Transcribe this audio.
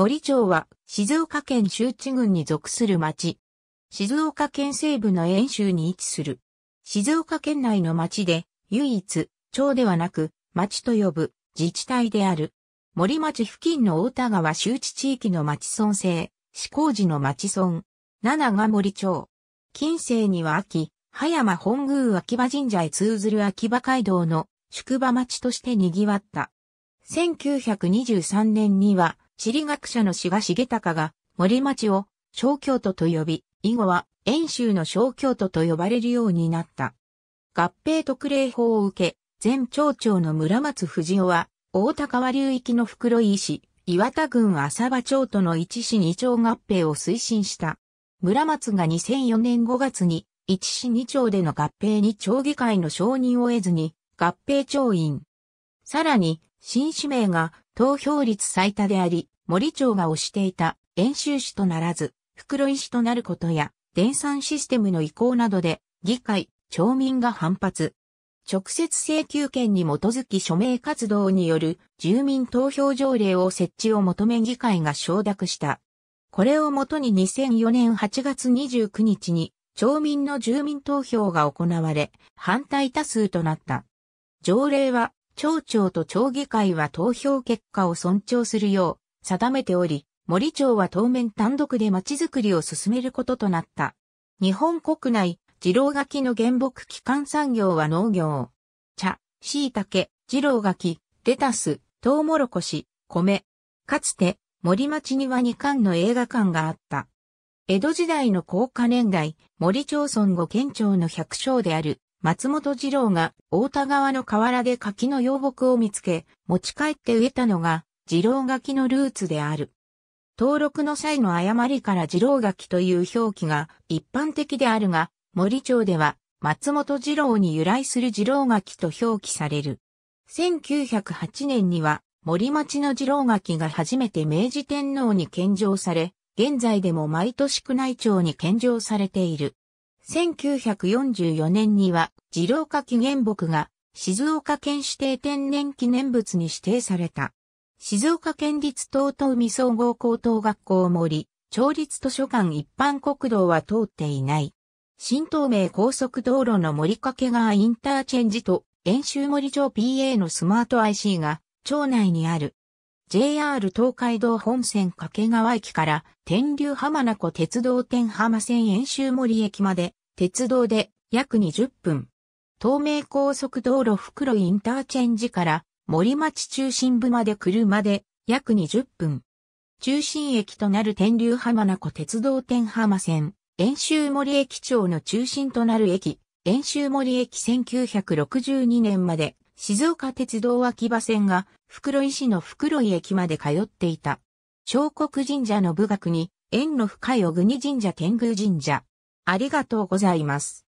森町は静岡県周知郡に属する町。静岡県西部の遠州に位置する。静岡県内の町で唯一町ではなく町と呼ぶ自治体である。森町付近の大田川周知地域の町村制、志向寺の町村。7が森町。近世には秋、葉山本宮秋葉神社へ通ずる秋葉街道の宿場町として賑わった。1923年には地理学者の志賀重隆が森町を小京都と呼び、以後は遠州の小京都と呼ばれるようになった。合併特例法を受け、前町長の村松藤夫は、大高和流域の袋井市、岩田郡浅場町との一市二町合併を推進した。村松が2004年5月に、一市二町での合併に町議会の承認を得ずに、合併町員。さらに、新市名が投票率最多であり、森町が推していた演習士とならず、袋井市となることや、電算システムの移行などで、議会、町民が反発。直接請求権に基づき署名活動による住民投票条例を設置を求め議会が承諾した。これをもとに2004年8月29日に町民の住民投票が行われ、反対多数となった。条例は、町長と町議会は投票結果を尊重するよう定めており、森町は当面単独で町づくりを進めることとなった。日本国内、二郎柿の原木基幹産業は農業。茶、椎茸、二郎柿、レタス、トウモロコシ、米。かつて、森町には2巻の映画館があった。江戸時代の高架年代、森町村後県庁の百姓である松本二郎が大田川の河原で柿の洋木を見つけ、持ち帰って植えたのが次郎柿のルーツである。登録の際の誤りから次郎柿という表記が一般的であるが、森町では松本次郎に由来する次郎柿と表記される。1908年には森町の次郎柿が初めて明治天皇に献上され、現在でも毎年宮内庁に献上されている。1944年には次郎柿原木が静岡県指定天然記念物に指定された。静岡県立東東海総合高等学校森、町立図書館一般国道は通っていない。新東名高速道路の森掛川インターチェンジと、遠州森町 PA のスマート IC が、町内にある。JR 東海道本線掛川駅から、天竜浜名湖鉄道天浜線遠州森駅まで、鉄道で約20分。東名高速道路袋インターチェンジから、森町中心部まで車で約20分。中心駅となる天竜浜名湖鉄道天浜線、遠州森駅町の中心となる駅、遠州森駅1962年まで静岡鉄道秋葉線が袋井市の袋井駅まで通っていた。彫国神社の部学に縁の深い小国神社天宮神社。ありがとうございます。